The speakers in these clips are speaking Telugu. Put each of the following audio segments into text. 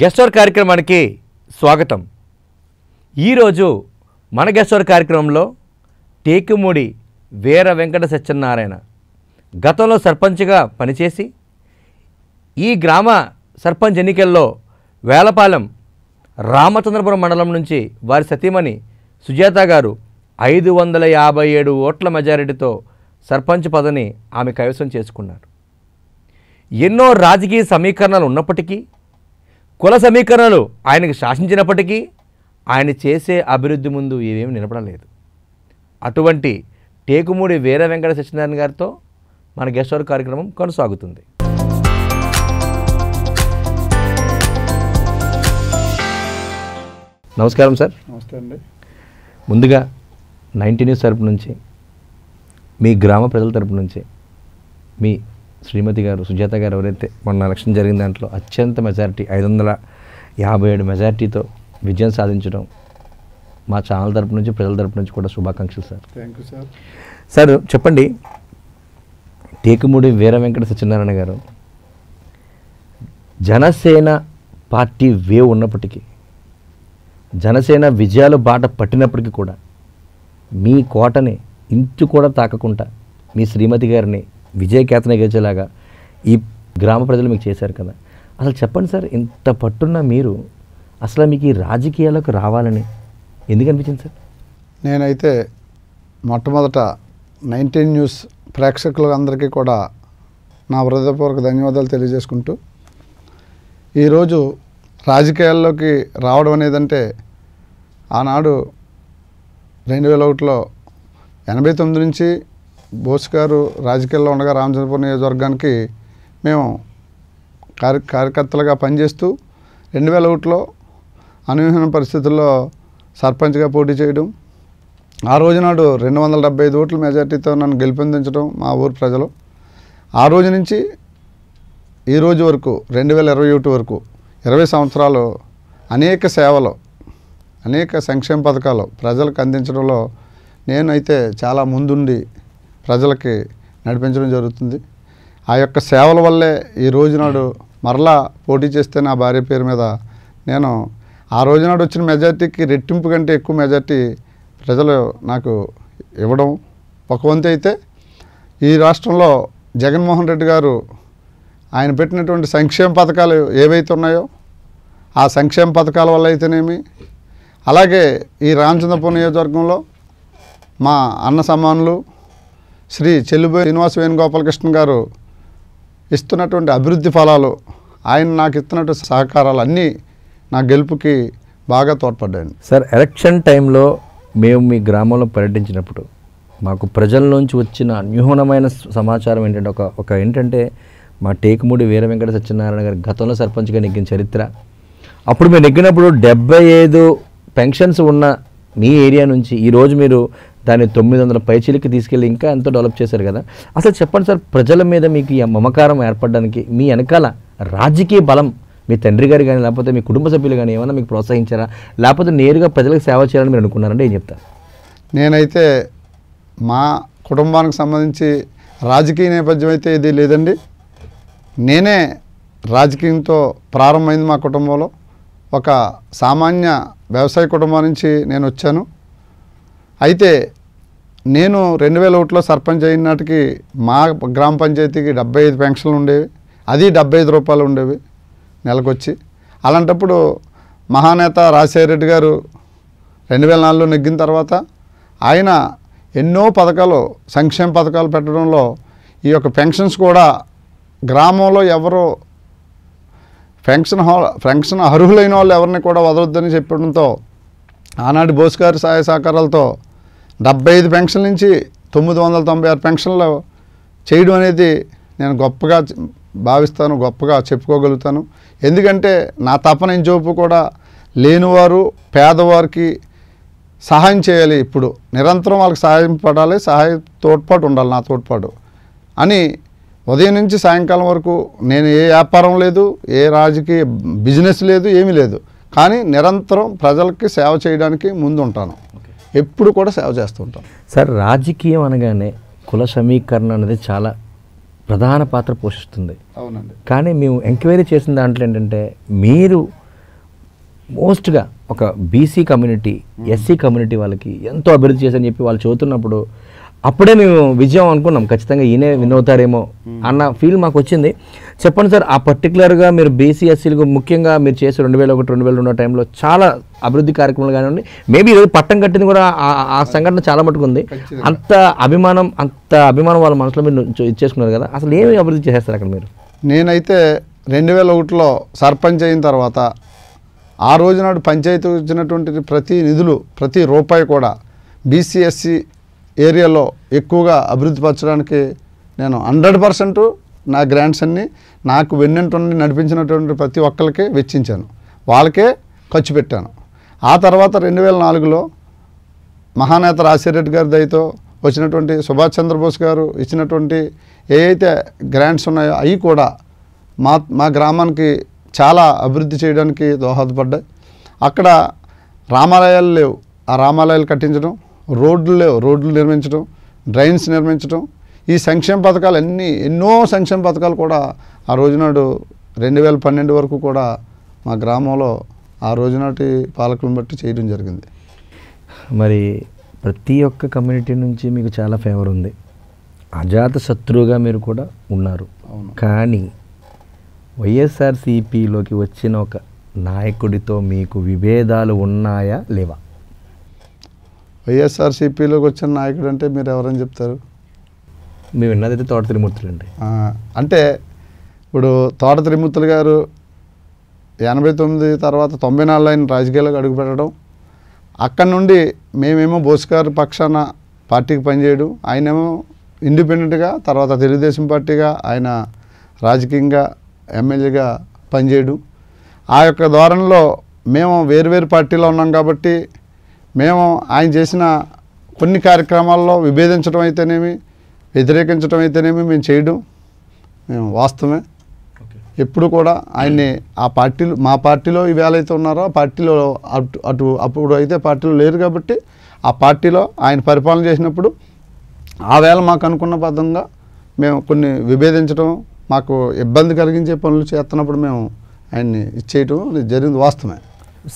గెస్ట్ అవర్ కార్యక్రమానికి స్వాగతం ఈరోజు మన గెస్ట్ అవర్ కార్యక్రమంలో టేకుమూడి వీర వెంకట సత్యనారాయణ గతంలో సర్పంచ్గా పనిచేసి ఈ గ్రామ సర్పంచ్ ఎన్నికల్లో వేలపాలెం రామచంద్రపురం మండలం నుంచి వారి సతీమణి సుజాత గారు ఐదు వందల యాభై ఏడు ఓట్ల మెజారిటీతో సర్పంచ్ పదవిని ఆమె కైవసం చేసుకున్నారు ఎన్నో రాజకీయ సమీకరణలు ఉన్నప్పటికీ కుల సమీకరణలు ఆయనకు శాసించినప్పటికీ ఆయన చేసే అభివృద్ధి ముందు ఏమేమి నిలబడం లేదు అటువంటి టేకుమూడి వీర వెంకట సత్యనారాయణ గారితో మన గెస్టోర్ కార్యక్రమం కొనసాగుతుంది నమస్కారం సార్ నమస్తే అండి ముందుగా నైన్టీ న్యూస్ తరపు నుంచి మీ గ్రామ ప్రజల తరపు నుంచి మీ శ్రీమతి గారు సుజాత గారు ఎవరైతే మొన్న ఎలక్షన్ జరిగిన దాంట్లో అత్యంత మెజారిటీ ఐదు వందల యాభై ఏడు మెజారిటీతో విజయం సాధించడం మా ఛానల్ తరపు నుంచి ప్రజల తరపు నుంచి కూడా శుభాకాంక్షలు sir thank you sir sir చెప్పండి టేకుమూడి వీర వెంకట సత్యనారాయణ గారు జనసేన పార్టీ వేవ్ ఉన్నప్పటికీ జనసేన విజయాలు బాట పట్టినప్పటికీ కూడా మీ కోటని ఇంటి కూడా తాకకుండా మీ శ్రీమతి గారిని విజయకేతన ఎగిరేలాగా ఈ గ్రామ ప్రజలు మీకు చేశారు కదా అసలు చెప్పండి సార్ ఇంత పట్టున్న మీరు అసలు మీకు ఈ రాజకీయాలకు రావాలని ఎందుకు అనిపించింది సార్ నేనైతే మొట్టమొదట నైన్టీన్ న్యూస్ ప్రేక్షకులందరికీ కూడా నా హృదయపూర్వక ధన్యవాదాలు తెలియజేసుకుంటూ ఈరోజు రాజకీయాల్లోకి రావడం అనేదంటే ఆనాడు రెండు వేల ఒకటిలో ఎనభై తొమ్మిది నుంచి బోస్ గారు రాజకీయాల్లో ఉండగా రామచంద్రపురం నియోజకవర్గానికి మేము కార్య కార్యకర్తలుగా పనిచేస్తూ రెండు వేల ఒకటిలో అనువీన పరిస్థితుల్లో సర్పంచ్గా పోటీ చేయడం ఆ రోజునాడు రెండు వందల డెబ్బై ఐదు ఓట్ల మెజార్టీతో నన్ను గెలిపొందించడం మా ఊరు ప్రజలు ఆ రోజు నుంచి ఈ రోజు వరకు రెండు వేల ఇరవై ఒకటి వరకు ఇరవై సంవత్సరాలు అనేక సేవలు అనేక సంక్షేమ పథకాలు ప్రజలకు అందించడంలో నేనైతే చాలా ముందుండి ప్రజలకి నడిపించడం జరుగుతుంది ఆ యొక్క సేవల వల్లే ఈ రోజునాడు మరలా పోటీ చేస్తే నా భార్య పేరు మీద నేను ఆ రోజునాడు వచ్చిన మెజార్టీకి రెట్టింపు కంటే ఎక్కువ మెజార్టీ ప్రజలు నాకు ఇవ్వడం ఒక వంతు అయితే ఈ రాష్ట్రంలో జగన్మోహన్ రెడ్డి గారు ఆయన పెట్టినటువంటి సంక్షేమ పథకాలు ఏవైతే ఉన్నాయో ఆ సంక్షేమ పథకాల వల్ల అయితేనేమి అలాగే ఈ రామచంద్రపురం నియోజకవర్గంలో మా అన్న సమానులు శ్రీ చెల్లుబోయి శ్రీనివాస వేణుగోపాలకృష్ణ గారు ఇస్తున్నటువంటి అభివృద్ధి ఫలాలు ఆయన నాకు ఇస్తున్నటువంటి సహకారాలు అన్నీ నా గెలుపుకి బాగా తోడ్పడ్డాయండి సార్ ఎలక్షన్ టైంలో మేము మీ గ్రామంలో పర్యటించినప్పుడు మాకు ప్రజల్లోంచి వచ్చిన న్యూహనమైన సమాచారం ఏంటంటే ఒక ఒక ఏంటంటే మా టేకుమూడి వీర వెంకట సత్యనారాయణ గారు గతంలో సర్పంచ్గా నెగ్గిన చరిత్ర అప్పుడు మేము నెగ్గినప్పుడు డెబ్బై ఐదు పెన్షన్స్ ఉన్న మీ ఏరియా నుంచి ఈరోజు మీరు దాన్ని తొమ్మిది వందల పైచీలకి తీసుకెళ్ళి ఇంకా ఎంతో డెవలప్ చేశారు కదా అసలు చెప్పండి సార్ ప్రజల మీద మీకు ఈ మమకారం ఏర్పడడానికి మీ వెనకాల రాజకీయ బలం మీ తండ్రి గారు కానీ లేకపోతే మీ కుటుంబ సభ్యులు కానీ ఏమైనా మీకు ప్రోత్సహించారా లేకపోతే నేరుగా ప్రజలకు సేవ చేయాలని మీరు అనుకున్నారంటే ఏం చెప్తారు నేనైతే మా కుటుంబానికి సంబంధించి రాజకీయ నేపథ్యం అయితే ఇది లేదండి నేనే రాజకీయంతో ప్రారంభమైంది మా కుటుంబంలో ఒక సామాన్య వ్యవసాయ కుటుంబం నుంచి నేను వచ్చాను అయితే నేను రెండు వేల ఒకటిలో సర్పంచ్ అయిన నాటికి మా గ్రామ పంచాయతీకి డెబ్బై ఐదు పెన్షన్లు ఉండేవి అది డెబ్బై ఐదు రూపాయలు ఉండేవి నెలకొచ్చి అలాంటప్పుడు మహానేత రాజశేఖర రెడ్డి గారు రెండు వేల నాలుగులో నెగ్గిన తర్వాత ఆయన ఎన్నో పథకాలు సంక్షేమ పథకాలు పెట్టడంలో ఈ యొక్క పెన్షన్స్ కూడా గ్రామంలో ఎవరు పెన్షన్ హా పెన్షన్ అర్హులైన వాళ్ళు ఎవరిని కూడా వదలొద్దని చెప్పడంతో ఆనాటి బోస్ గారి సహాయ సహకారాలతో డెబ్బై ఐదు పెన్షన్ నుంచి తొమ్మిది వందల తొంభై ఆరు పెన్షన్లు చేయడం అనేది నేను గొప్పగా భావిస్తాను గొప్పగా చెప్పుకోగలుగుతాను ఎందుకంటే నా తపన ఇంచోపు కూడా లేనివారు పేదవారికి సహాయం చేయాలి ఇప్పుడు నిరంతరం వాళ్ళకి సహాయం పడాలి సహాయ తోడ్పాటు ఉండాలి నా తోడ్పాటు అని ఉదయం నుంచి సాయంకాలం వరకు నేను ఏ వ్యాపారం లేదు ఏ రాజకీయ బిజినెస్ లేదు ఏమీ లేదు కానీ నిరంతరం ప్రజలకి సేవ చేయడానికి ముందు ఓకే ఎప్పుడు కూడా సేవ చేస్తూ ఉంటాం సార్ రాజకీయం అనగానే కుల సమీకరణ అనేది చాలా ప్రధాన పాత్ర పోషిస్తుంది అవునండి కానీ మేము ఎంక్వైరీ చేసిన దాంట్లో ఏంటంటే మీరు మోస్ట్గా ఒక బీసీ కమ్యూనిటీ ఎస్సీ కమ్యూనిటీ వాళ్ళకి ఎంతో అభివృద్ధి చేశారని చెప్పి వాళ్ళు చదువుతున్నప్పుడు అప్పుడే మేము విజయం అనుకున్నాం ఖచ్చితంగా ఈయనే విన్ అవుతారేమో అన్న ఫీల్ మాకు వచ్చింది చెప్పండి సార్ ఆ పర్టికులర్గా మీరు బీసీఎస్సీలు ముఖ్యంగా మీరు చేసే రెండు వేల ఒకటి రెండు వేల రెండో టైంలో చాలా అభివృద్ధి కార్యక్రమాలు కానివ్వండి మేబీ ఈరోజు పట్టం కట్టింది కూడా ఆ సంఘటన చాలా మటుకు ఉంది అంత అభిమానం అంత అభిమానం వాళ్ళ మనసులో మీరు ఇచ్చేసుకున్నారు కదా అసలు ఏమి అభివృద్ధి చేస్తారు అక్కడ మీరు నేనైతే రెండు వేల ఒకటిలో సర్పంచ్ అయిన తర్వాత ఆ రోజు నాడు పంచాయతీ వచ్చినటువంటి ప్రతి నిధులు ప్రతి రూపాయి కూడా బీసీఎస్సీ ఏరియాలో ఎక్కువగా అభివృద్ధి పరచడానికి నేను హండ్రెడ్ పర్సెంట్ నా అన్ని నాకు వెన్నంటుండి నడిపించినటువంటి ప్రతి ఒక్కరికి వెచ్చించాను వాళ్ళకే ఖర్చు పెట్టాను ఆ తర్వాత రెండు వేల నాలుగులో మహానేత రాజశేఖరెడ్డి గారి దయతో వచ్చినటువంటి సుభాష్ చంద్రబోస్ గారు ఇచ్చినటువంటి ఏవైతే గ్రాంట్స్ ఉన్నాయో అవి కూడా మా మా గ్రామానికి చాలా అభివృద్ధి చేయడానికి దోహదపడ్డాయి అక్కడ రామాలయాలు లేవు ఆ రామాలయాలు కట్టించడం రోడ్లు రోడ్లు నిర్మించడం డ్రైన్స్ నిర్మించడం ఈ సంక్షేమ పథకాలు అన్ని ఎన్నో సంక్షేమ పథకాలు కూడా ఆ రోజునాడు రెండు వేల పన్నెండు వరకు కూడా మా గ్రామంలో ఆ రోజునాటి పాలకులను బట్టి చేయడం జరిగింది మరి ప్రతి ఒక్క కమ్యూనిటీ నుంచి మీకు చాలా ఫేవర్ ఉంది అజాత శత్రువుగా మీరు కూడా ఉన్నారు కానీ వైఎస్ఆర్సీపీలోకి వచ్చిన ఒక నాయకుడితో మీకు విభేదాలు ఉన్నాయా లేవా వైఎస్ఆర్సీపీలోకి వచ్చిన నాయకుడు అంటే మీరు ఎవరని చెప్తారు మేము విన్నదైతే తోట త్రిమూర్తులు అండి అంటే ఇప్పుడు తోట త్రిమూర్తులు గారు ఎనభై తొమ్మిది తర్వాత తొంభై నాలుగు ఆయన రాజకీయాలకు అడుగుపెట్టడం అక్కడి నుండి మేమేమో బోస్కార్ పక్షాన పార్టీకి పనిచేయడం ఆయనేమో ఇండిపెండెంట్గా తర్వాత తెలుగుదేశం పార్టీగా ఆయన రాజకీయంగా ఎమ్మెల్యేగా పనిచేయడం ఆ యొక్క ధోరణిలో మేము వేరు వేరు పార్టీలో ఉన్నాం కాబట్టి మేము ఆయన చేసిన కొన్ని కార్యక్రమాల్లో విభేదించడం అయితేనేమి వ్యతిరేకించడం అయితేనేమి మేము చేయడం మేము వాస్తవమే ఎప్పుడు కూడా ఆయన్ని ఆ పార్టీలో మా పార్టీలో ఈవేళ అయితే ఉన్నారో ఆ పార్టీలో అటు అటు అప్పుడు అయితే పార్టీలో లేరు కాబట్టి ఆ పార్టీలో ఆయన పరిపాలన చేసినప్పుడు ఆ వేళ మాకు అనుకున్న పదంగా మేము కొన్ని విభేదించడం మాకు ఇబ్బంది కలిగించే పనులు చేస్తున్నప్పుడు మేము ఆయన్ని ఇచ్చేయటం జరిగింది వాస్తవమే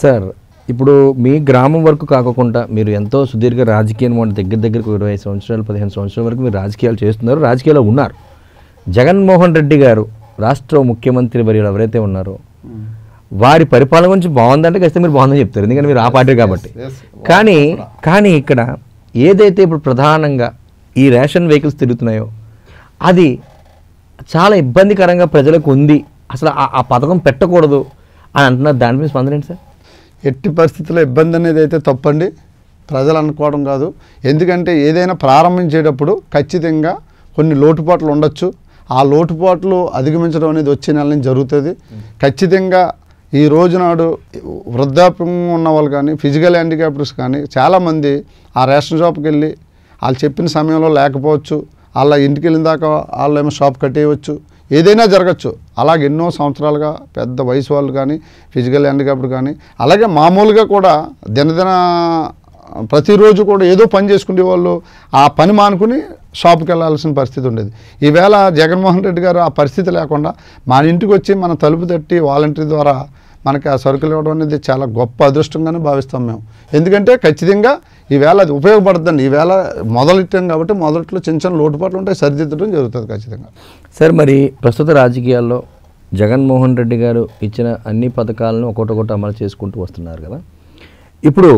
సార్ ఇప్పుడు మీ గ్రామం వరకు కాకుండా మీరు ఎంతో సుదీర్ఘ రాజకీయం వాళ్ళ దగ్గర దగ్గరకు ఇరవై సంవత్సరాలు పదిహేను సంవత్సరాల వరకు మీరు రాజకీయాలు చేస్తున్నారు రాజకీయాల్లో ఉన్నారు జగన్మోహన్ రెడ్డి గారు రాష్ట్ర ముఖ్యమంత్రి వర్యులు ఎవరైతే ఉన్నారో hmm. వారి పరిపాలన గురించి బాగుందంటే ఖచ్చితంగా మీరు బాగుందని చెప్తారు ఎందుకంటే మీరు ఆ పార్టీ కాబట్టి కానీ కానీ ఇక్కడ ఏదైతే ఇప్పుడు ప్రధానంగా ఈ రేషన్ వెహికల్స్ తిరుగుతున్నాయో అది చాలా ఇబ్బందికరంగా ప్రజలకు ఉంది అసలు ఆ పథకం పెట్టకూడదు అని అంటున్నారు దాని మీద స్పందనండి సార్ ఎట్టి పరిస్థితుల్లో ఇబ్బంది అనేది అయితే తప్పండి ప్రజలు అనుకోవడం కాదు ఎందుకంటే ఏదైనా ప్రారంభించేటప్పుడు ఖచ్చితంగా కొన్ని లోటుపాట్లు ఉండొచ్చు ఆ లోటుపాట్లు అధిగమించడం అనేది వచ్చే నెల జరుగుతుంది ఖచ్చితంగా ఈ రోజు నాడు వృద్ధాప్యం ఉన్న వాళ్ళు కానీ ఫిజికల్ హ్యాండిక్యాప్టర్స్ కానీ చాలామంది ఆ రేషన్ షాప్కి వెళ్ళి వాళ్ళు చెప్పిన సమయంలో లేకపోవచ్చు వాళ్ళ ఇంటికి వెళ్ళిన దాకా వాళ్ళు ఏమో షాప్ కట్టేయవచ్చు ఏదైనా జరగచ్చు అలాగే ఎన్నో సంవత్సరాలుగా పెద్ద వయసు వాళ్ళు కానీ ఫిజికల్ హ్యాండిక్యాప్డ్ కానీ అలాగే మామూలుగా కూడా దినదిన ప్రతిరోజు కూడా ఏదో పని చేసుకునే వాళ్ళు ఆ పని మానుకుని షాప్కి వెళ్ళాల్సిన పరిస్థితి ఉండేది ఈవేళ జగన్మోహన్ రెడ్డి గారు ఆ పరిస్థితి లేకుండా మన ఇంటికి వచ్చి మన తలుపు తట్టి వాలంటీర్ ద్వారా మనకి ఆ సరుకులు ఇవ్వడం అనేది చాలా గొప్ప అదృష్టంగానే భావిస్తాం మేము ఎందుకంటే ఖచ్చితంగా ఈవేళ అది ఉపయోగపడుతుందండి ఈవేళ మొదలెట్టాం కాబట్టి మొదట్లో చిన్న చిన్న లోటుపాట్లు ఉంటాయి సరిదిద్దడం జరుగుతుంది ఖచ్చితంగా సార్ మరి ప్రస్తుత రాజకీయాల్లో జగన్మోహన్ రెడ్డి గారు ఇచ్చిన అన్ని పథకాలను ఒకటొకటి అమలు చేసుకుంటూ వస్తున్నారు కదా ఇప్పుడు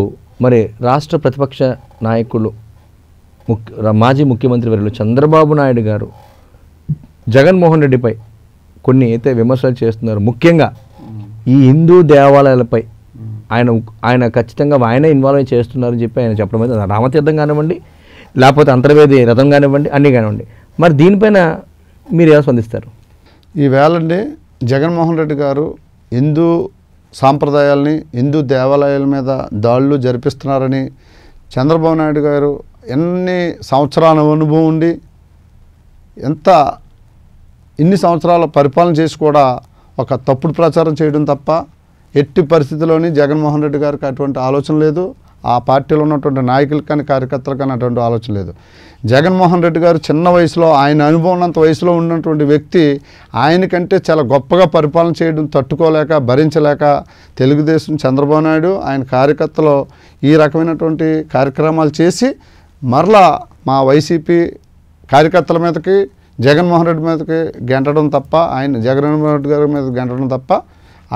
మరి రాష్ట్ర ప్రతిపక్ష నాయకులు ముఖ్య మాజీ ముఖ్యమంత్రి వర్యులు చంద్రబాబు నాయుడు గారు జగన్మోహన్ రెడ్డిపై కొన్ని అయితే విమర్శలు చేస్తున్నారు ముఖ్యంగా ఈ హిందూ దేవాలయాలపై ఆయన ఆయన ఖచ్చితంగా ఆయనే ఇన్వాల్వ్ చేస్తున్నారని చెప్పి ఆయన చెప్పడం అయితే రామతీర్థం కానివ్వండి లేకపోతే అంతర్వేది రథం కానివ్వండి అన్నీ కానివ్వండి మరి దీనిపైన మీరు ఎలా స్పందిస్తారు ఈవేళండి జగన్మోహన్ రెడ్డి గారు హిందూ సాంప్రదాయాలని హిందూ దేవాలయాల మీద దాళ్ళు జరిపిస్తున్నారని చంద్రబాబు నాయుడు గారు ఎన్ని సంవత్సరాల అనుభవం ఉండి ఎంత ఇన్ని సంవత్సరాల పరిపాలన చేసి కూడా ఒక తప్పుడు ప్రచారం చేయడం తప్ప ఎట్టి పరిస్థితిలోని జగన్మోహన్ రెడ్డి గారికి అటువంటి ఆలోచన లేదు ఆ పార్టీలో ఉన్నటువంటి నాయకులకు కానీ కార్యకర్తలకు కానీ అటువంటి ఆలోచన లేదు జగన్మోహన్ రెడ్డి గారు చిన్న వయసులో ఆయన అనుభవం వయసులో ఉన్నటువంటి వ్యక్తి ఆయనకంటే చాలా గొప్పగా పరిపాలన చేయడం తట్టుకోలేక భరించలేక తెలుగుదేశం చంద్రబాబు నాయుడు ఆయన కార్యకర్తలు ఈ రకమైనటువంటి కార్యక్రమాలు చేసి మరలా మా వైసీపీ కార్యకర్తల మీదకి జగన్మోహన్ రెడ్డి మీదకి గెంటడం తప్ప ఆయన జగన్మోహన్ రెడ్డి గారి మీద గెంటడం తప్ప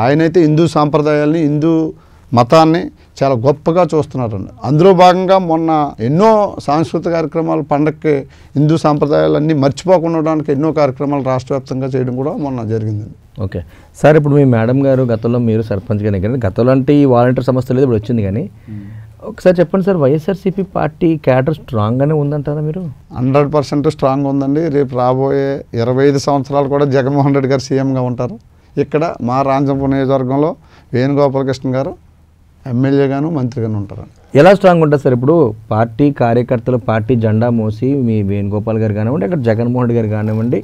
ఆయనైతే హిందూ సాంప్రదాయాల్ని హిందూ మతాన్ని చాలా గొప్పగా చూస్తున్నారండి అందులో భాగంగా మొన్న ఎన్నో సాంస్కృతిక కార్యక్రమాలు పండగకి హిందూ సాంప్రదాయాలన్నీ మర్చిపోకుండా ఎన్నో కార్యక్రమాలు రాష్ట్ర వ్యాప్తంగా చేయడం కూడా మొన్న జరిగిందండి ఓకే సార్ ఇప్పుడు మీ మేడం గారు గతంలో మీరు కానీ గతంలో అంటే ఈ వాలంటీర్ సంస్థ లేదు ఇప్పుడు వచ్చింది కానీ ఒకసారి చెప్పండి సార్ వైఎస్ఆర్సీపీ పార్టీ క్యాడర్ స్ట్రాంగ్గానే ఉందంటారా మీరు హండ్రెడ్ పర్సెంట్ స్ట్రాంగ్ ఉందండి రేపు రాబోయే ఇరవై ఐదు సంవత్సరాలు కూడా జగన్మోహన్ రెడ్డి గారు సీఎంగా ఉంటారు ఇక్కడ మా రాంజంపు నియోజకవర్గంలో వేణుగోపాలకృష్ణ గారు ఎమ్మెల్యేగాను మంత్రిగాను ఉంటారు ఎలా స్ట్రాంగ్ ఉంటుంది సార్ ఇప్పుడు పార్టీ కార్యకర్తలు పార్టీ జెండా మోసి మీ వేణుగోపాల్ గారు కానివ్వండి అక్కడ జగన్మోహన్ రెడ్డి గారు కానివ్వండి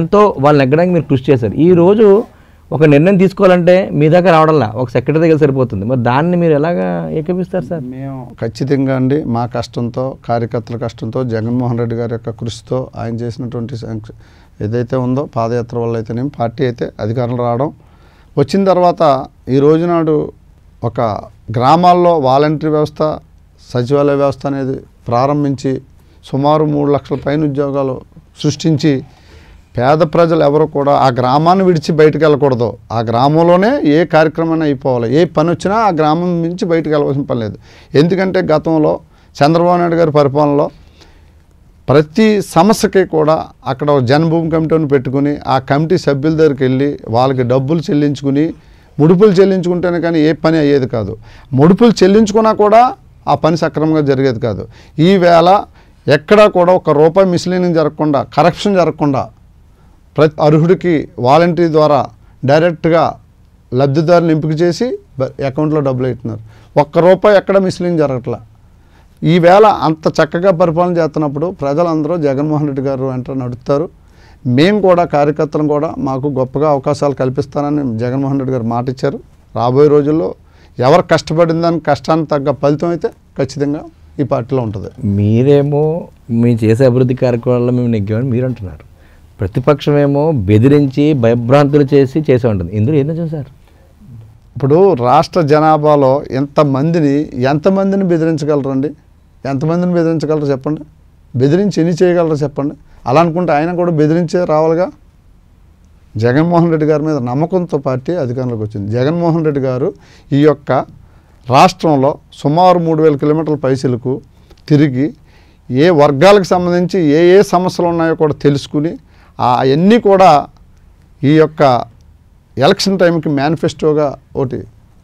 ఎంతో వాళ్ళని ఎగ్గడానికి మీరు కృషి చేశారు ఈరోజు ఒక నిర్ణయం తీసుకోవాలంటే మీ దగ్గర రావడంలా ఒక సెక్రటరీ దగ్గర సరిపోతుంది మరి దాన్ని మీరు ఎలాగా ఏకపిస్తారు సార్ మేము ఖచ్చితంగా అండి మా కష్టంతో కార్యకర్తల కష్టంతో జగన్మోహన్ రెడ్డి గారి యొక్క కృషితో ఆయన చేసినటువంటి ఏదైతే ఉందో పాదయాత్ర వల్ల అయితేనేమి పార్టీ అయితే అధికారంలో రావడం వచ్చిన తర్వాత ఈ రోజునాడు ఒక గ్రామాల్లో వాలంటరీ వ్యవస్థ సచివాలయ వ్యవస్థ అనేది ప్రారంభించి సుమారు మూడు లక్షల పైన ఉద్యోగాలు సృష్టించి పేద ప్రజలు ఎవరు కూడా ఆ గ్రామాన్ని విడిచి బయటకు వెళ్ళకూడదు ఆ గ్రామంలోనే ఏ కార్యక్రమం అయిపోవాలి ఏ పని వచ్చినా ఆ గ్రామం నుంచి బయటకు వెళ్ళవలసిన పని లేదు ఎందుకంటే గతంలో చంద్రబాబు నాయుడు గారి పరిపాలనలో ప్రతి సమస్యకి కూడా అక్కడ జన్మభూమి కమిటీని పెట్టుకుని ఆ కమిటీ సభ్యుల దగ్గరికి వెళ్ళి వాళ్ళకి డబ్బులు చెల్లించుకుని ముడుపులు చెల్లించుకుంటేనే కానీ ఏ పని అయ్యేది కాదు ముడుపులు చెల్లించుకున్నా కూడా ఆ పని సక్రమంగా జరిగేది కాదు ఈవేళ ఎక్కడా కూడా ఒక రూపాయి మిస్లీనింగ్ జరగకుండా కరప్షన్ జరగకుండా ప్రతి అర్హుడికి వాలంటీర్ ద్వారా డైరెక్ట్గా లబ్ధిదారుని ఎంపిక చేసి అకౌంట్లో డబ్బులు ఇస్తున్నారు ఒక్క రూపాయి ఎక్కడ మిస్లింగ్ జరగట్లా ఈవేళ అంత చక్కగా పరిపాలన చేస్తున్నప్పుడు ప్రజలందరూ జగన్మోహన్ రెడ్డి గారు వెంట నడుపుతారు మేము కూడా కార్యకర్తలను కూడా మాకు గొప్పగా అవకాశాలు కల్పిస్తానని జగన్మోహన్ రెడ్డి గారు మాట ఇచ్చారు రాబోయే రోజుల్లో ఎవరు కష్టపడిన దాని కష్టాన్ని తగ్గ ఫలితం అయితే ఖచ్చితంగా ఈ పార్టీలో ఉంటుంది మీరేమో మేము చేసే అభివృద్ధి కార్యక్రమాల్లో మేము నెగ్గామని మీరు అంటున్నారు ప్రతిపక్షమేమో బెదిరించి భయభ్రాంతులు చేసి చేసే ఉంటుంది ఇందులో ఏం నిజం సార్ ఇప్పుడు రాష్ట్ర జనాభాలో ఎంతమందిని ఎంతమందిని బెదిరించగలరండి ఎంతమందిని బెదిరించగలరు చెప్పండి బెదిరించి ఎన్ని చేయగలరు చెప్పండి అలా అనుకుంటే ఆయన కూడా బెదిరించే రావాలిగా జగన్మోహన్ రెడ్డి గారి మీద నమ్మకంతో పార్టీ అధికారంలోకి వచ్చింది జగన్మోహన్ రెడ్డి గారు ఈ యొక్క రాష్ట్రంలో సుమారు మూడు వేల కిలోమీటర్ల పైసలకు తిరిగి ఏ వర్గాలకు సంబంధించి ఏ ఏ సమస్యలు ఉన్నాయో కూడా తెలుసుకుని అవన్నీ కూడా ఈ యొక్క ఎలక్షన్ టైంకి మేనిఫెస్టోగా ఒకటి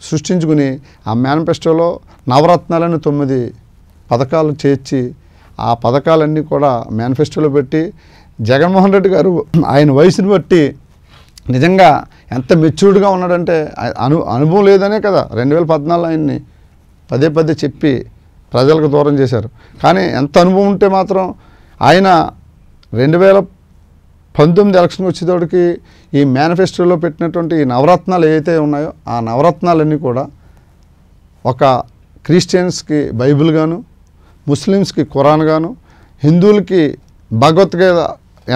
సృష్టించుకుని ఆ మేనిఫెస్టోలో నవరత్నాలని తొమ్మిది పథకాలు చేర్చి ఆ పథకాలన్నీ కూడా మేనిఫెస్టోలో పెట్టి జగన్మోహన్ రెడ్డి గారు ఆయన వయసుని బట్టి నిజంగా ఎంత మెచ్యూర్డ్గా ఉన్నాడంటే అను అనుభవం లేదనే కదా రెండు వేల పద్నాలుగు ఆయన్ని పదే పదే చెప్పి ప్రజలకు దూరం చేశారు కానీ ఎంత అనుభవం ఉంటే మాత్రం ఆయన రెండు వేల పంతొమ్మిది ఎలక్షన్కి వచ్చేటోడికి ఈ మేనిఫెస్టోలో పెట్టినటువంటి ఈ నవరత్నాలు ఏవైతే ఉన్నాయో ఆ నవరత్నాలన్నీ కూడా ఒక క్రిస్టియన్స్కి బైబిల్ గాను ముస్లిమ్స్కి ఖురాన్ గాను హిందువులకి భగవద్గీత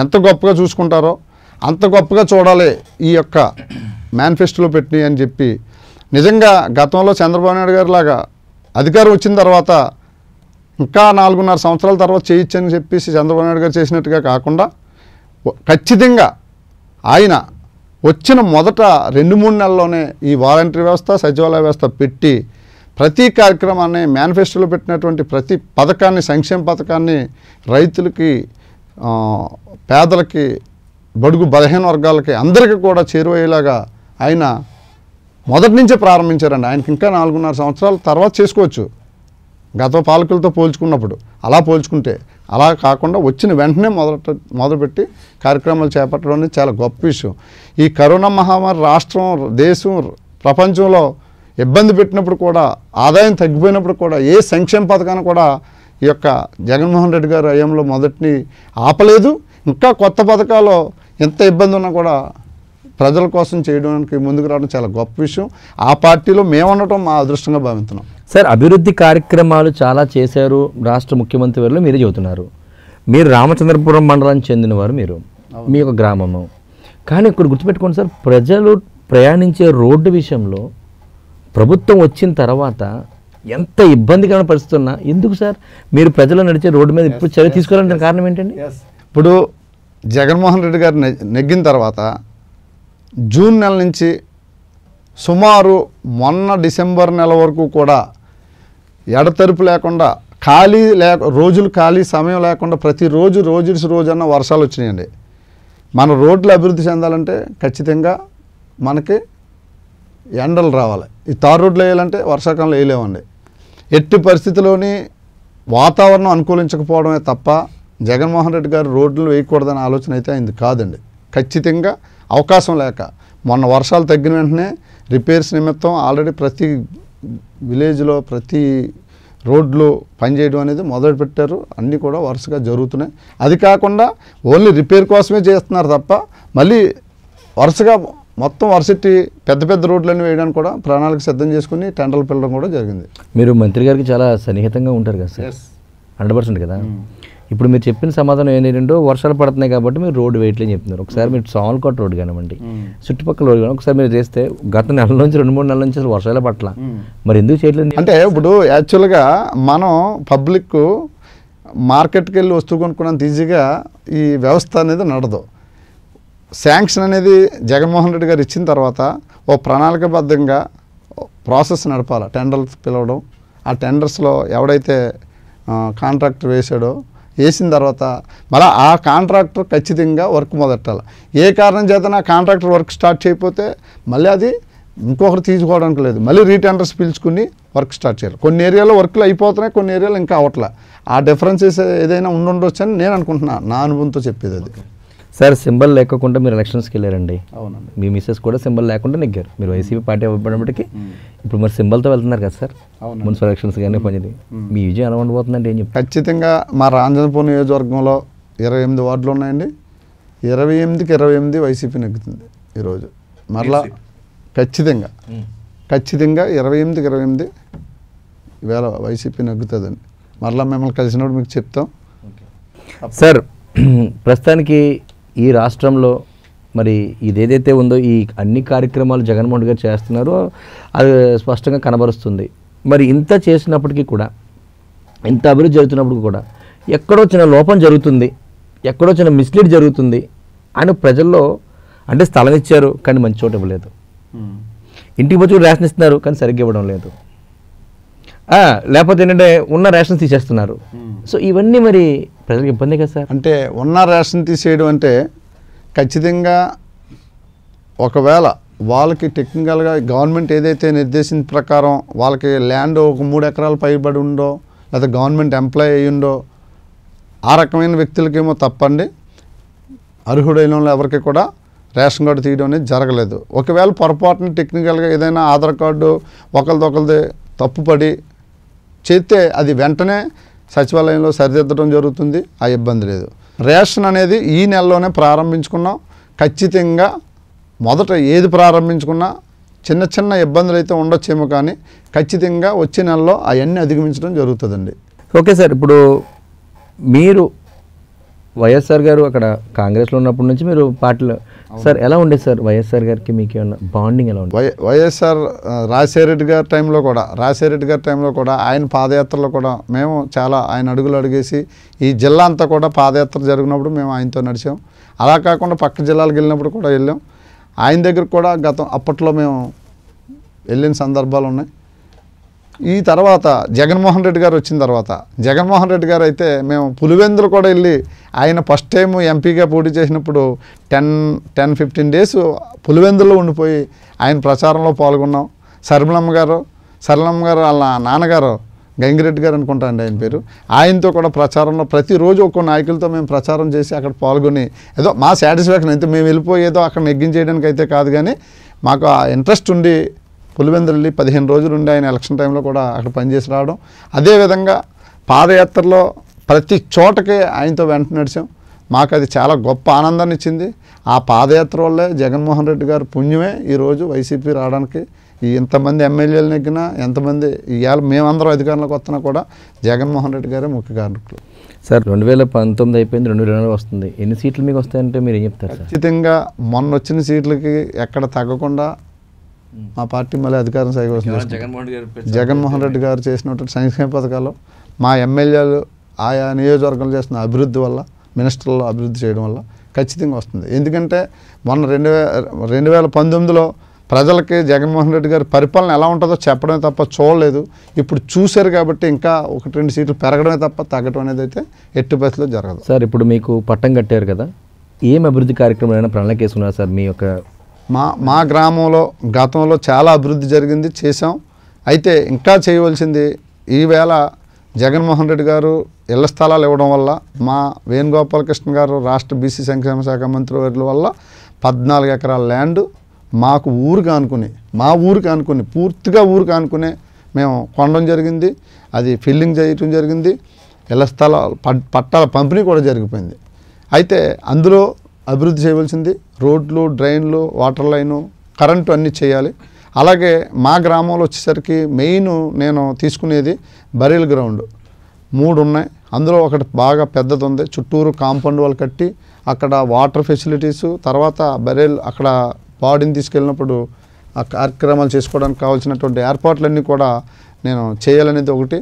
ఎంత గొప్పగా చూసుకుంటారో అంత గొప్పగా చూడాలి ఈ యొక్క మేనిఫెస్టోలో పెట్టి అని చెప్పి నిజంగా గతంలో చంద్రబాబు నాయుడు గారు లాగా అధికారం వచ్చిన తర్వాత ఇంకా నాలుగున్నర సంవత్సరాల తర్వాత చేయొచ్చని చెప్పేసి చంద్రబాబు నాయుడు గారు చేసినట్టుగా కాకుండా ఖచ్చితంగా ఆయన వచ్చిన మొదట రెండు మూడు నెలల్లోనే ఈ వాలంటరీ వ్యవస్థ సచివాలయ వ్యవస్థ పెట్టి ప్రతి కార్యక్రమాన్ని మేనిఫెస్టోలో పెట్టినటువంటి ప్రతి పథకాన్ని సంక్షేమ పథకాన్ని రైతులకి పేదలకి బడుగు బలహీన వర్గాలకి అందరికీ కూడా చేరువయ్యేలాగా ఆయన మొదటి నుంచే ప్రారంభించారండి ఆయనకి ఇంకా నాలుగున్నర సంవత్సరాల తర్వాత చేసుకోవచ్చు గత పాలకులతో పోల్చుకున్నప్పుడు అలా పోల్చుకుంటే అలా కాకుండా వచ్చిన వెంటనే మొదట మొదలుపెట్టి కార్యక్రమాలు చేపట్టడం అనేది చాలా గొప్ప విషయం ఈ కరోనా మహమ్మారి రాష్ట్రం దేశం ప్రపంచంలో ఇబ్బంది పెట్టినప్పుడు కూడా ఆదాయం తగ్గిపోయినప్పుడు కూడా ఏ సంక్షేమ పథకాన్ని కూడా ఈ యొక్క జగన్మోహన్ రెడ్డి గారు హయాంలో మొదటిని ఆపలేదు ఇంకా కొత్త పథకాలు ఎంత ఇబ్బంది ఉన్నా కూడా ప్రజల కోసం చేయడానికి ముందుకు రావడం చాలా గొప్ప విషయం ఆ పార్టీలో మేము ఉండటం మా అదృష్టంగా భావిస్తున్నాం సార్ అభివృద్ధి కార్యక్రమాలు చాలా చేశారు రాష్ట్ర ముఖ్యమంత్రి వారిలో మీరే చెబుతున్నారు మీరు రామచంద్రపురం మండలానికి చెందినవారు మీరు మీ యొక్క గ్రామము కానీ ఇక్కడ గుర్తుపెట్టుకోండి సార్ ప్రజలు ప్రయాణించే రోడ్డు విషయంలో ప్రభుత్వం వచ్చిన తర్వాత ఎంత ఇబ్బందికరమైన పరిస్థితి ఉన్నా ఎందుకు సార్ మీరు ప్రజలు నడిచే రోడ్డు మీద ఇప్పుడు చర్య తీసుకోవాలంటే కారణం ఏంటండి ఇప్పుడు జగన్మోహన్ రెడ్డి గారు నెగ్గిన తర్వాత జూన్ నెల నుంచి సుమారు మొన్న డిసెంబర్ నెల వరకు కూడా ఎడతెరుపు లేకుండా ఖాళీ లేక రోజులు ఖాళీ సమయం లేకుండా ప్రతిరోజు రోజు రోజన్న వర్షాలు వచ్చినాయండి మన రోడ్లు అభివృద్ధి చెందాలంటే ఖచ్చితంగా మనకి ఎండలు రావాలి ఈ తారు రోడ్లు వేయాలంటే వర్షాకాలంలో వేయలేమండి ఎట్టి పరిస్థితిలోని వాతావరణం అనుకూలించకపోవడమే తప్ప జగన్మోహన్ రెడ్డి గారు రోడ్లు వేయకూడదనే ఆలోచన అయితే ఆయనది కాదండి ఖచ్చితంగా అవకాశం లేక మొన్న వర్షాలు తగ్గిన వెంటనే రిపేర్స్ నిమిత్తం ఆల్రెడీ ప్రతి విలేజ్లో ప్రతి రోడ్లు పనిచేయడం అనేది మొదలు పెట్టారు అన్నీ కూడా వరుసగా జరుగుతున్నాయి అది కాకుండా ఓన్లీ రిపేర్ కోసమే చేస్తున్నారు తప్ప మళ్ళీ వరుసగా మొత్తం వరుసటి పెద్ద పెద్ద రోడ్లన్నీ వేయడానికి కూడా ప్రణాళిక సిద్ధం చేసుకుని టెండర్లు పిల్లడం కూడా జరిగింది మీరు మంత్రి గారికి చాలా సన్నిహితంగా ఉంటారు కదా సార్ హండ్రెడ్ పర్సెంట్ కదా hmm. ఇప్పుడు మీరు చెప్పిన సమాధానం ఏంటంటే వర్షాలు పడుతున్నాయి కాబట్టి మీరు రోడ్డు వేయట్లే చెప్తున్నారు ఒకసారి మీరు సాల్కోట రోడ్ కానివ్వండి చుట్టుపక్కల రోడ్ కానీ ఒకసారి మీరు చేస్తే గత నెల నుంచి రెండు మూడు నెలల నుంచి వర్షాలు పట్ల మరి ఎందుకు చేయట్లేదు అంటే ఇప్పుడు యాక్చువల్గా మనం పబ్లిక్ మార్కెట్కి వెళ్ళి వస్తువు కొనుక్కున్నంత ఈజీగా ఈ వ్యవస్థ అనేది నడదు శాంక్షన్ అనేది జగన్మోహన్ రెడ్డి గారు ఇచ్చిన తర్వాత ఓ ప్రణాళికబద్ధంగా ప్రాసెస్ నడపాలి టెండర్లు పిలవడం ఆ టెండర్స్లో ఎవడైతే కాంట్రాక్ట్ వేశాడో వేసిన తర్వాత మళ్ళీ ఆ కాంట్రాక్టర్ ఖచ్చితంగా వర్క్ మొదట్టాలి ఏ కారణం చేత నా కాంట్రాక్టర్ వర్క్ స్టార్ట్ చేయకపోతే మళ్ళీ అది ఇంకొకరు తీసుకోవడానికి లేదు మళ్ళీ రీటెండర్స్ పిలుచుకుని వర్క్ స్టార్ట్ చేయాలి కొన్ని ఏరియాలో వర్క్లు అయిపోతున్నాయి కొన్ని ఏరియాలో ఇంకా అవట్లే ఆ డిఫరెన్సెస్ ఏదైనా ఉండుండొచ్చు అని నేను అనుకుంటున్నాను నా అనుభవంతో చెప్పేది అది సార్ సింబల్ లేకుండా మీరు ఎలక్షన్స్కి వెళ్ళారండి అవునండి మీ మిసెస్ కూడా సింబల్ లేకుండా నెగ్గారు మీరు వైసీపీ పార్టీ అవ్వబడినప్పటికీ ఇప్పుడు మరి సింబల్తో వెళ్తున్నారు కదా సార్ మున్సిపల్ ఎలక్షన్స్ కానీ పనిది మీ విజయం ఎలా ఉండబోతుందండి ఏం ఖచ్చితంగా మా రాంజనపూర్ నియోజకవర్గంలో ఇరవై ఎనిమిది వార్డులు ఉన్నాయండి ఇరవై ఎనిమిదికి ఇరవై ఎనిమిది వైసీపీ నెగ్గుతుంది ఈరోజు మరలా ఖచ్చితంగా ఖచ్చితంగా ఇరవై ఎనిమిదికి ఇరవై ఎనిమిది వేల వైసీపీ నెగ్గుతుందండి మరలా మిమ్మల్ని కలిసినప్పుడు మీకు చెప్తాం సార్ ప్రస్తుతానికి ఈ రాష్ట్రంలో మరి ఇదేదైతే ఉందో ఈ అన్ని కార్యక్రమాలు జగన్మోహన్ గారు చేస్తున్నారో అది స్పష్టంగా కనబరుస్తుంది మరి ఇంత చేసినప్పటికీ కూడా ఇంత అభివృద్ధి జరుగుతున్నప్పుడు కూడా ఎక్కడో చిన్న లోపం జరుగుతుంది ఎక్కడో చిన్న మిస్లీడ్ జరుగుతుంది అని ప్రజల్లో అంటే స్థలం ఇచ్చారు కానీ మంచి చోటు ఇవ్వలేదు hmm. ఇంటికి వచ్చి రేషన్ ఇస్తున్నారు కానీ సరిగ్గా ఇవ్వడం లేదు లేకపోతే ఏంటంటే ఉన్న రేషన్ తీసేస్తున్నారు hmm. సో ఇవన్నీ మరి ప్రజలకు ఇబ్బంది కదా సార్ అంటే ఉన్న రేషన్ తీసేయడం అంటే ఖచ్చితంగా ఒకవేళ వాళ్ళకి టెక్నికల్గా గవర్నమెంట్ ఏదైతే నిర్దేశించిన ప్రకారం వాళ్ళకి ల్యాండ్ ఒక మూడు ఎకరాలు పైబడి ఉందో లేదా గవర్నమెంట్ ఎంప్లాయ్ అయ్యి ఉండో ఆ రకమైన వ్యక్తులకేమో తప్పండి అర్హుడైన వాళ్ళు ఎవరికి కూడా రేషన్ కార్డు తీయడం అనేది జరగలేదు ఒకవేళ పొరపాటున టెక్నికల్గా ఏదైనా ఆధార్ కార్డు ఒకరిదొకరిది తప్పుపడి చేస్తే అది వెంటనే సచివాలయంలో సరిదిద్దడం జరుగుతుంది ఆ ఇబ్బంది లేదు రేషన్ అనేది ఈ నెలలోనే ప్రారంభించుకున్నాం ఖచ్చితంగా మొదట ఏది ప్రారంభించుకున్నా చిన్న చిన్న ఇబ్బందులు అయితే ఉండొచ్చేమో కానీ ఖచ్చితంగా వచ్చే నెలలో అవన్నీ అధిగమించడం జరుగుతుందండి ఓకే సార్ ఇప్పుడు మీరు వైఎస్ఆర్ గారు అక్కడ కాంగ్రెస్లో ఉన్నప్పటి నుంచి మీరు పార్టీలో సార్ ఎలా ఉండేది సార్ వైఎస్ఆర్ గారికి మీకు ఏమన్నా బాండింగ్ ఎలా వై వైఎస్ఆర్ రెడ్డి గారి టైంలో కూడా రాజశేరెడ్డి గారి టైంలో కూడా ఆయన పాదయాత్రలో కూడా మేము చాలా ఆయన అడుగులు అడిగేసి ఈ జిల్లా అంతా కూడా పాదయాత్ర జరిగినప్పుడు మేము ఆయనతో నడిచాం అలా కాకుండా పక్క జిల్లాలకు వెళ్ళినప్పుడు కూడా వెళ్ళాం ఆయన దగ్గర కూడా గతం అప్పట్లో మేము వెళ్ళిన సందర్భాలు ఉన్నాయి ఈ తర్వాత జగన్మోహన్ రెడ్డి గారు వచ్చిన తర్వాత జగన్మోహన్ రెడ్డి గారు అయితే మేము పులివెందులు కూడా వెళ్ళి ఆయన ఫస్ట్ టైం ఎంపీగా పోటీ చేసినప్పుడు టెన్ టెన్ ఫిఫ్టీన్ డేస్ పులివెందులో ఉండిపోయి ఆయన ప్రచారంలో పాల్గొన్నాం సర్మలమ్మ గారు సరళమ్మ గారు వాళ్ళ నాన్నగారు గంగిరెడ్డి గారు అనుకుంటా అండి ఆయన పేరు ఆయనతో కూడా ప్రచారంలో ప్రతిరోజు ఒక్కో నాయకులతో మేము ప్రచారం చేసి అక్కడ పాల్గొని ఏదో మా సాటిస్ఫాక్షన్ అయితే మేము వెళ్ళిపోయేదో అక్కడ నెగ్గించేయడానికి అయితే కాదు కానీ మాకు ఆ ఇంట్రెస్ట్ ఉండి పులివెందులు పదిహేను రోజులు ఉండి ఆయన ఎలక్షన్ టైంలో కూడా అక్కడ పనిచేసి రావడం అదేవిధంగా పాదయాత్రలో ప్రతి చోటకి ఆయనతో వెంట నడిచాం మాకు అది చాలా గొప్ప ఆనందాన్ని ఇచ్చింది ఆ పాదయాత్ర వల్లే జగన్మోహన్ రెడ్డి గారు పుణ్యమే ఈరోజు వైసీపీ రావడానికి ఇంతమంది ఎమ్మెల్యేలు నెగ్గినా ఎంతమంది ఇవాళ మేమందరం అధికారంలోకి వస్తున్నా కూడా జగన్మోహన్ రెడ్డి గారే ముఖ్య కారణకులు సార్ రెండు వేల పంతొమ్మిది అయిపోయింది రెండు వేల వస్తుంది ఎన్ని సీట్లు మీకు వస్తాయంటే మీరు ఏం చెప్తారు ఖచ్చితంగా మొన్న వచ్చిన సీట్లకి ఎక్కడ తగ్గకుండా మా పార్టీ మళ్ళీ అధికారం సైకోసం జగన్మోహన్ రెడ్డి గారు చేసినటువంటి సంక్షేమ పథకాలు మా ఎమ్మెల్యేలు ఆయా నియోజకవర్గంలో చేస్తున్న అభివృద్ధి వల్ల మినిస్టర్లు అభివృద్ధి చేయడం వల్ల ఖచ్చితంగా వస్తుంది ఎందుకంటే మొన్న రెండు వే రెండు వేల పంతొమ్మిదిలో ప్రజలకి జగన్మోహన్ రెడ్డి గారి పరిపాలన ఎలా ఉంటుందో చెప్పడమే తప్ప చూడలేదు ఇప్పుడు చూశారు కాబట్టి ఇంకా ఒకటి రెండు సీట్లు పెరగడమే తప్ప తగ్గడం అనేది అయితే ఎట్టి పరిస్థితిలో జరగదు సార్ ఇప్పుడు మీకు పట్టం కట్టారు కదా ఏం అభివృద్ధి కార్యక్రమాలైనా ప్రణాళిక వేసుకున్నారు సార్ మీ యొక్క మా మా గ్రామంలో గతంలో చాలా అభివృద్ధి జరిగింది చేశాం అయితే ఇంకా చేయవలసింది ఈవేళ జగన్మోహన్ రెడ్డి గారు ఇళ్ల స్థలాలు ఇవ్వడం వల్ల మా వేణుగోపాలకృష్ణ గారు రాష్ట్ర బీసీ సంక్షేమ శాఖ మంత్రి వారి వల్ల పద్నాలుగు ఎకరాల ల్యాండ్ మాకు ఊరు కానుకుని మా ఊరు కానుకుని పూర్తిగా ఊరు కానుకునే మేము కొనడం జరిగింది అది ఫిల్లింగ్ చేయటం జరిగింది ఇళ్ల స్థలాలు పట్టాల పంపిణీ కూడా జరిగిపోయింది అయితే అందులో అభివృద్ధి చేయవలసింది రోడ్లు డ్రైన్లు వాటర్ లైను కరెంటు అన్నీ చేయాలి అలాగే మా గ్రామంలో వచ్చేసరికి మెయిన్ నేను తీసుకునేది బరీల్ గ్రౌండ్ మూడు ఉన్నాయి అందులో ఒకటి బాగా పెద్దది ఉంది చుట్టూరు కాంపౌండ్ వాళ్ళు కట్టి అక్కడ వాటర్ ఫెసిలిటీసు తర్వాత బరీల్ అక్కడ బాడీని తీసుకెళ్ళినప్పుడు ఆ కార్యక్రమాలు చేసుకోవడానికి కావాల్సినటువంటి ఏర్పాట్లన్నీ కూడా నేను చేయాలనేది ఒకటి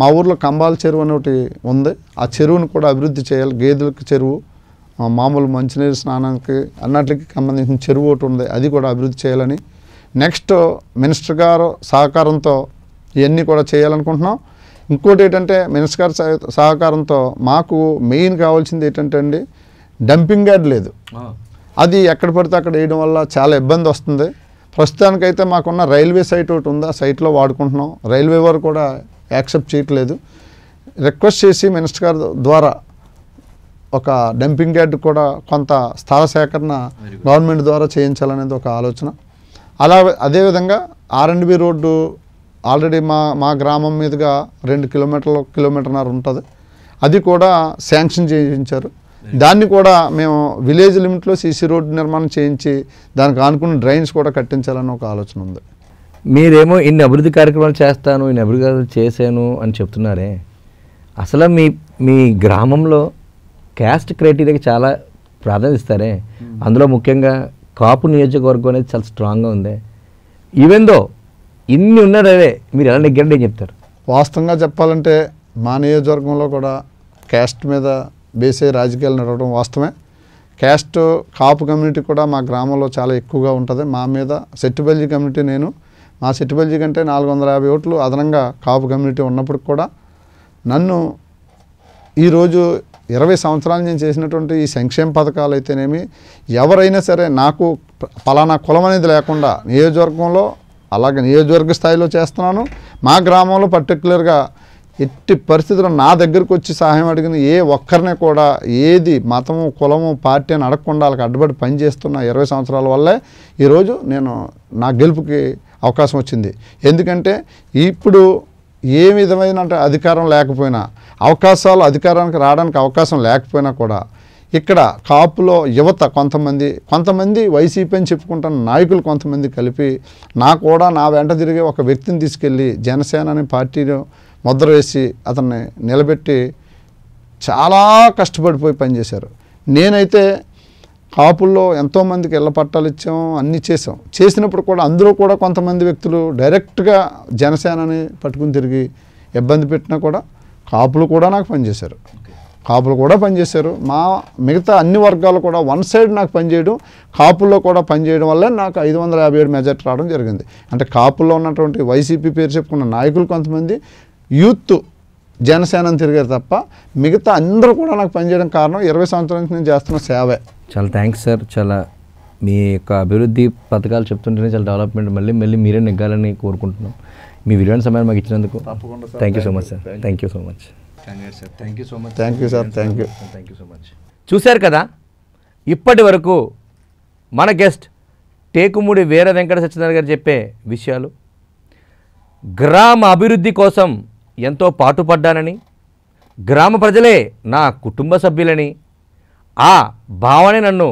మా ఊర్లో కంబాల చెరువు అని ఒకటి ఉంది ఆ చెరువును కూడా అభివృద్ధి చేయాలి గేదెలకు చెరువు మామూలు మంచినీరు స్నానానికి అన్నట్లకి సంబంధించిన చెరువు ఒకటి ఉంది అది కూడా అభివృద్ధి చేయాలని నెక్స్ట్ మినిస్టర్ గారు సహకారంతో ఇవన్నీ కూడా చేయాలనుకుంటున్నాం ఇంకోటి ఏంటంటే మినిస్టర్ గారు సహకారంతో మాకు మెయిన్ కావాల్సింది ఏంటంటే అండి డంపింగ్ యార్డ్ లేదు అది ఎక్కడ పడితే అక్కడ వేయడం వల్ల చాలా ఇబ్బంది వస్తుంది ప్రస్తుతానికైతే మాకున్న రైల్వే సైట్ ఒకటి ఉంది ఆ సైట్లో వాడుకుంటున్నాం రైల్వే వారు కూడా యాక్సెప్ట్ చేయట్లేదు రిక్వెస్ట్ చేసి మినిస్టర్ గారు ద్వారా ఒక డంపింగ్ యార్డ్ కూడా కొంత స్థల సేకరణ గవర్నమెంట్ ద్వారా చేయించాలనేది ఒక ఆలోచన అలా అదేవిధంగా ఆర్ఎండ్బి రోడ్డు ఆల్రెడీ మా మా గ్రామం మీదుగా రెండు కిలోమీటర్లు కిలోమీటర్న్నర ఉంటుంది అది కూడా శాంక్షన్ చేయించారు దాన్ని కూడా మేము విలేజ్ లిమిట్లో సీసీ రోడ్డు నిర్మాణం చేయించి దానికి ఆనుకున్న డ్రైన్స్ కూడా కట్టించాలని ఒక ఆలోచన ఉంది మీరేమో ఇన్ని అభివృద్ధి కార్యక్రమాలు చేస్తాను ఇన్ని అభివృద్ధి చేశాను అని చెప్తున్నారే అసలు మీ మీ గ్రామంలో క్యాస్ట్ క్రైటీరియాకి చాలా ప్రాధాన్యత ఇస్తారే hmm. అందులో ముఖ్యంగా కాపు నియోజకవర్గం అనేది చాలా స్ట్రాంగ్గా ఉంది ఈవెన్ దో ఇన్ని ఉన్నాడే మీరు ఎలా నెగ్గండి అని చెప్తారు వాస్తవంగా చెప్పాలంటే మా నియోజకవర్గంలో కూడా క్యాస్ట్ మీద బేసే రాజకీయాలు నడవడం వాస్తవమే క్యాస్ట్ కాపు కమ్యూనిటీ కూడా మా గ్రామంలో చాలా ఎక్కువగా ఉంటుంది మా మీద సెట్టుబల్జి కమ్యూనిటీ నేను మా సెట్టుబల్జి కంటే నాలుగు వందల యాభై ఓట్లు అదనంగా కాపు కమ్యూనిటీ ఉన్నప్పుడు కూడా నన్ను ఈరోజు ఇరవై సంవత్సరాలు నేను చేసినటువంటి ఈ సంక్షేమ పథకాలు అయితేనేమి ఎవరైనా సరే నాకు ఫలానా కులం అనేది లేకుండా నియోజకవర్గంలో అలాగే నియోజకవర్గ స్థాయిలో చేస్తున్నాను మా గ్రామంలో పర్టికులర్గా ఎట్టి పరిస్థితుల్లో నా దగ్గరకు వచ్చి సహాయం అడిగిన ఏ ఒక్కరిని కూడా ఏది మతము కులము పార్టీ అని అడగకుండా వాళ్ళకి అడ్డుపడి పనిచేస్తున్న ఇరవై సంవత్సరాల వల్లే ఈరోజు నేను నా గెలుపుకి అవకాశం వచ్చింది ఎందుకంటే ఇప్పుడు ఏ విధమైన అధికారం లేకపోయినా అవకాశాలు అధికారానికి రావడానికి అవకాశం లేకపోయినా కూడా ఇక్కడ కాపులో యువత కొంతమంది కొంతమంది వైసీపీ అని చెప్పుకుంటున్న నాయకులు కొంతమంది కలిపి నా కూడా నా వెంట తిరిగే ఒక వ్యక్తిని తీసుకెళ్ళి జనసేన అనే పార్టీని ముద్ర వేసి అతన్ని నిలబెట్టి చాలా కష్టపడిపోయి పనిచేశారు నేనైతే కాపుల్లో ఎంతోమందికి ఇళ్ల పట్టాలు ఇచ్చాం అన్నీ చేసాం చేసినప్పుడు కూడా అందరూ కూడా కొంతమంది వ్యక్తులు డైరెక్ట్గా జనసేనని పట్టుకుని తిరిగి ఇబ్బంది పెట్టినా కూడా కాపులు కూడా నాకు పనిచేశారు కాపులు కూడా పనిచేశారు మా మిగతా అన్ని వర్గాలు కూడా వన్ సైడ్ నాకు పనిచేయడం కాపుల్లో కూడా పనిచేయడం వల్లే నాకు ఐదు వందల యాభై ఏడు మెజార్టీ రావడం జరిగింది అంటే కాపుల్లో ఉన్నటువంటి వైసీపీ పేరు చెప్పుకున్న నాయకులు కొంతమంది యూత్ జనసేనని తిరిగారు తప్ప మిగతా అందరూ కూడా నాకు పనిచేయడం కారణం ఇరవై సంవత్సరాల నుంచి నేను చేస్తున్న సేవే చాలా థ్యాంక్స్ సార్ చాలా మీ యొక్క అభివృద్ధి పథకాలు చెప్తుంటేనే చాలా డెవలప్మెంట్ మళ్ళీ మళ్ళీ మీరే నెగ్గాలని కోరుకుంటున్నాం మీ విలువైన సమయాన్ని మాకు ఇచ్చినందుకు thank you so much sir thank you so much thank you so much thank you sir thank you thank you so much చూశారు కదా ఇప్పటి వరకు మన గెస్ట్ టేకుముడి వీర వెంకట సత్యనారాయణ గారు చెప్పే విషయాలు గ్రామ అభివృద్ధి కోసం ఎంతో పాటుపడ్డానని గ్రామ ప్రజలే నా కుటుంబ సభ్యులని ఆ భావనే నన్ను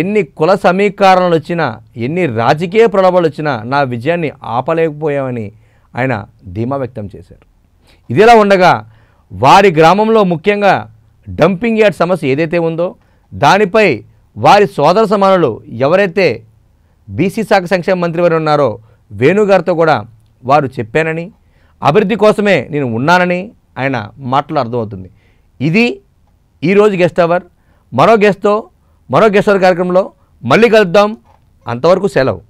ఎన్ని కుల సమీకరణలు వచ్చినా ఎన్ని రాజకీయ ప్రలోభాలు వచ్చినా నా విజయాన్ని ఆపలేకపోయామని ఆయన ధీమా వ్యక్తం చేశారు ఇదిలా ఉండగా వారి గ్రామంలో ముఖ్యంగా డంపింగ్ యార్డ్ సమస్య ఏదైతే ఉందో దానిపై వారి సోదర సమానులు ఎవరైతే బీసీ శాఖ సంక్షేమ మంత్రి వారు ఉన్నారో వేణుగారితో కూడా వారు చెప్పానని అభివృద్ధి కోసమే నేను ఉన్నానని ఆయన మాటలు అర్థమవుతుంది ఇది ఈరోజు గెస్ట్ అవర్ మరో గెస్ట్తో మరో గెస్టర్ కార్యక్రమంలో మళ్ళీ కలుద్దాం అంతవరకు సెలవు